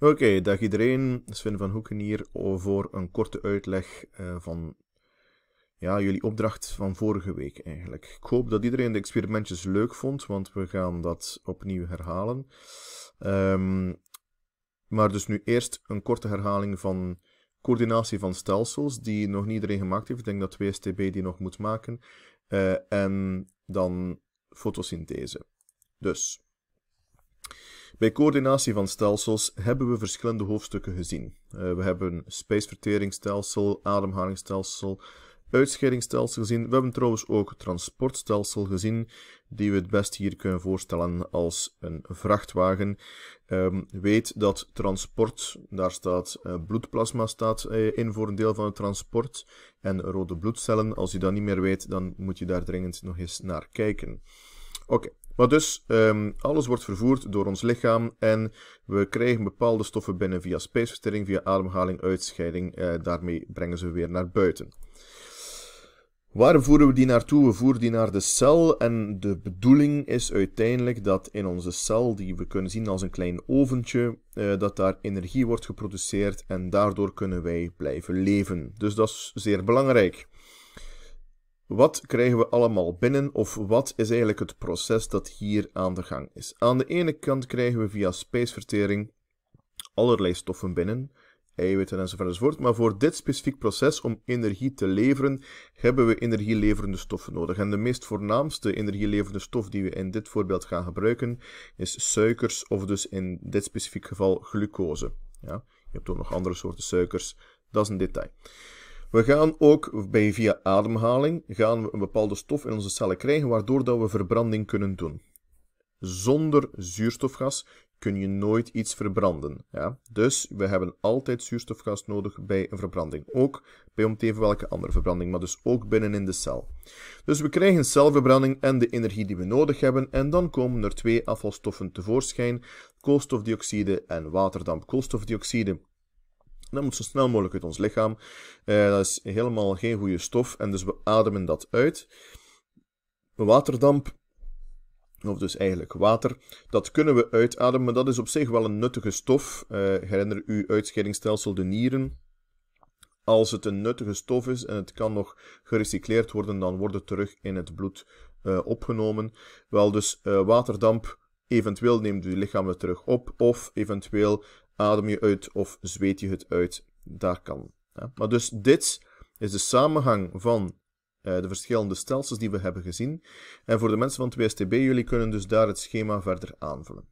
Oké, dag iedereen. Sven van Hoeken hier voor een korte uitleg eh, van ja, jullie opdracht van vorige week eigenlijk. Ik hoop dat iedereen de experimentjes leuk vond, want we gaan dat opnieuw herhalen. Ehm, maar dus nu eerst een korte herhaling van coördinatie van stelsels, die nog niet iedereen gemaakt heeft. Ik denk dat WSTB die nog moet maken. Eh, en dan fotosynthese. Dus... Bij coördinatie van stelsels hebben we verschillende hoofdstukken gezien. Eh, we hebben spijsverteringsstelsel, ademhalingsstelsel, uitscheidingsstelsel gezien. We hebben trouwens ook transportstelsel gezien, die we het best hier kunnen voorstellen als een vrachtwagen. Ehm, weet dat transport, daar staat eh, bloedplasma staat, eh, in voor een deel van het transport en rode bloedcellen. Als je dat niet meer weet, dan moet je daar dringend nog eens naar kijken. Oké, maar dus, ehm, alles wordt vervoerd door ons lichaam en we krijgen bepaalde stoffen binnen via spijsvertering, via ademhaling, uitscheiding. Eh, daarmee brengen ze weer naar buiten. Waar voeren we die naartoe? We voeren die naar de cel en de bedoeling is uiteindelijk dat in onze cel, die we kunnen zien als een klein oventje, eh, dat daar energie wordt geproduceerd en daardoor kunnen wij blijven leven. Dus dat is zeer belangrijk. Wat krijgen we allemaal binnen of wat is eigenlijk het proces dat hier aan de gang is? Aan de ene kant krijgen we via spijsvertering allerlei stoffen binnen, eiwitten enzovoort maar voor dit specifiek proces om energie te leveren hebben we energieleverende stoffen nodig. En de meest voornaamste energieleverende stof die we in dit voorbeeld gaan gebruiken is suikers of dus in dit specifiek geval glucose. Ja, je hebt ook nog andere soorten suikers, dat is een detail. We gaan ook bij, via ademhaling gaan we een bepaalde stof in onze cellen krijgen, waardoor dat we verbranding kunnen doen. Zonder zuurstofgas kun je nooit iets verbranden. Ja? Dus we hebben altijd zuurstofgas nodig bij een verbranding. Ook bij om even welke andere verbranding, maar dus ook binnen in de cel. Dus we krijgen celverbranding en de energie die we nodig hebben. En dan komen er twee afvalstoffen tevoorschijn, koolstofdioxide en waterdamp. Koolstofdioxide dat moet zo snel mogelijk uit ons lichaam. Eh, dat is helemaal geen goede stof en dus we ademen dat uit. Waterdamp, of dus eigenlijk water, dat kunnen we uitademen, dat is op zich wel een nuttige stof. Uh, herinner u uitscheidingsstelsel de nieren. Als het een nuttige stof is en het kan nog gerecycleerd worden, dan wordt het terug in het bloed eh, opgenomen. Wel dus waterdamp, eventueel neemt uw lichaam het terug op, of eventueel adem je uit of zweet je het uit. Daar kan. Maar dus dit is de samenhang van eh, de verschillende stelsels die we hebben gezien. En voor de mensen van 2STB, jullie kunnen dus daar het schema verder aanvullen.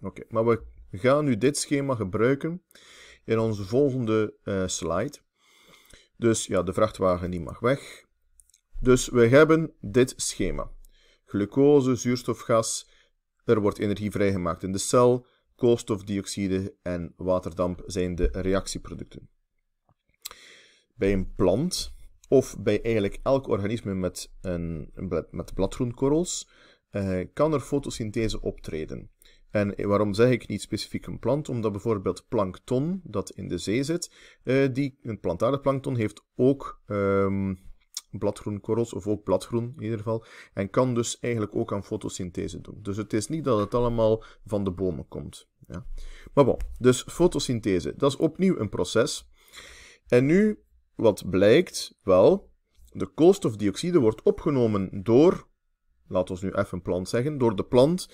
Oké, maar we gaan nu dit schema gebruiken in onze volgende eh, slide. Dus ja, de vrachtwagen die mag weg. Dus we hebben dit schema. Glucose, zuurstofgas, er wordt energie vrijgemaakt in de cel koolstofdioxide en waterdamp zijn de reactieproducten. Bij een plant, of bij eigenlijk elk organisme met, een, met bladgroenkorrels, eh, kan er fotosynthese optreden. En waarom zeg ik niet specifiek een plant? Omdat bijvoorbeeld plankton, dat in de zee zit, eh, die, een plantaardig plankton heeft ook ehm, bladgroen korrels, of ook bladgroen in ieder geval, en kan dus eigenlijk ook aan fotosynthese doen. Dus het is niet dat het allemaal van de bomen komt. Ja. Maar bon, dus fotosynthese, dat is opnieuw een proces. En nu, wat blijkt, wel, de koolstofdioxide wordt opgenomen door, laten we nu even een plant zeggen, door de plant.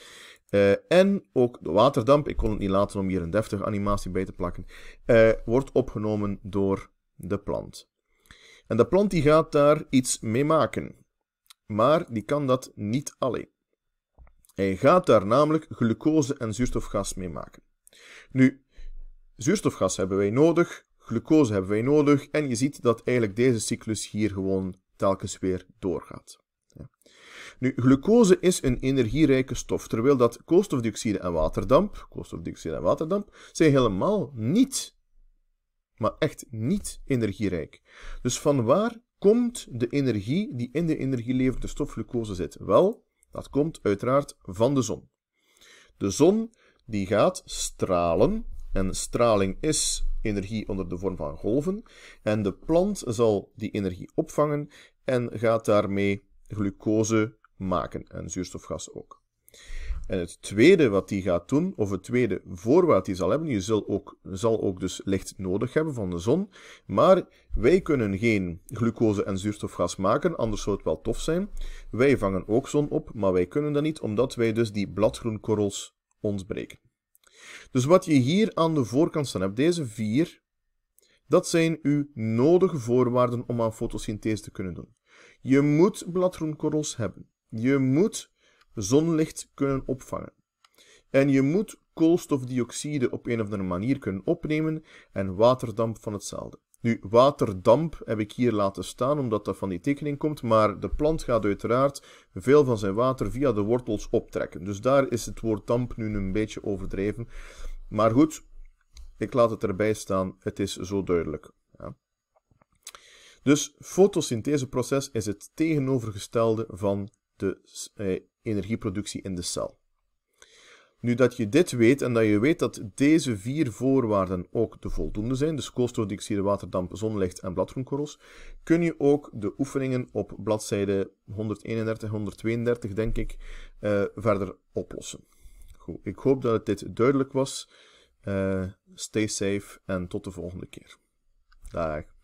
Eh, en ook de waterdamp, ik kon het niet laten om hier een deftige animatie bij te plakken, eh, wordt opgenomen door de plant. En de plant die gaat daar iets mee maken. Maar die kan dat niet alleen. Hij gaat daar namelijk glucose en zuurstofgas mee maken. Nu, zuurstofgas hebben wij nodig, glucose hebben wij nodig en je ziet dat eigenlijk deze cyclus hier gewoon telkens weer doorgaat. Nu, glucose is een energierijke stof, terwijl dat koolstofdioxide en waterdamp, koolstofdioxide en waterdamp, zijn helemaal niet maar echt niet energierijk. Dus van waar komt de energie die in de energielevende stof glucose zit? Wel, dat komt uiteraard van de zon. De zon die gaat stralen en straling is energie onder de vorm van golven en de plant zal die energie opvangen en gaat daarmee glucose maken en zuurstofgas ook. En het tweede wat die gaat doen, of het tweede voorwaarde die zal hebben, je zal ook, zal ook dus licht nodig hebben van de zon, maar wij kunnen geen glucose en zuurstofgas maken, anders zou het wel tof zijn. Wij vangen ook zon op, maar wij kunnen dat niet, omdat wij dus die bladgroenkorrels ontbreken. Dus wat je hier aan de voorkant staan hebt, deze vier, dat zijn uw nodige voorwaarden om aan fotosynthese te kunnen doen. Je moet bladgroenkorrels hebben. Je moet zonlicht kunnen opvangen. En je moet koolstofdioxide op een of andere manier kunnen opnemen en waterdamp van hetzelfde. Nu, waterdamp heb ik hier laten staan omdat dat van die tekening komt, maar de plant gaat uiteraard veel van zijn water via de wortels optrekken. Dus daar is het woord damp nu een beetje overdreven. Maar goed, ik laat het erbij staan, het is zo duidelijk. Ja. Dus fotosyntheseproces is het tegenovergestelde van de eh, energieproductie in de cel. Nu dat je dit weet en dat je weet dat deze vier voorwaarden ook de voldoende zijn, dus koolstofdioxide, waterdamp, zonlicht en bladgroenkorrels, kun je ook de oefeningen op bladzijde 131, 132, denk ik, eh, verder oplossen. Goed, ik hoop dat dit duidelijk was. Eh, stay safe en tot de volgende keer. Dag.